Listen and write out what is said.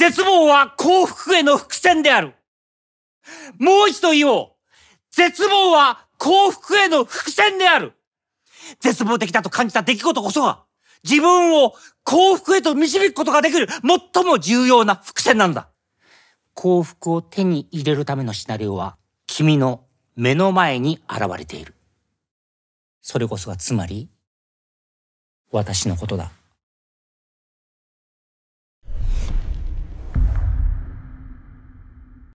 絶望は幸福への伏線である。もう一度言おう。絶望は幸福への伏線である。絶望的だと感じた出来事こそが、自分を幸福へと導くことができる最も重要な伏線なんだ。幸福を手に入れるためのシナリオは、君の目の前に現れている。それこそがつまり、私のことだ。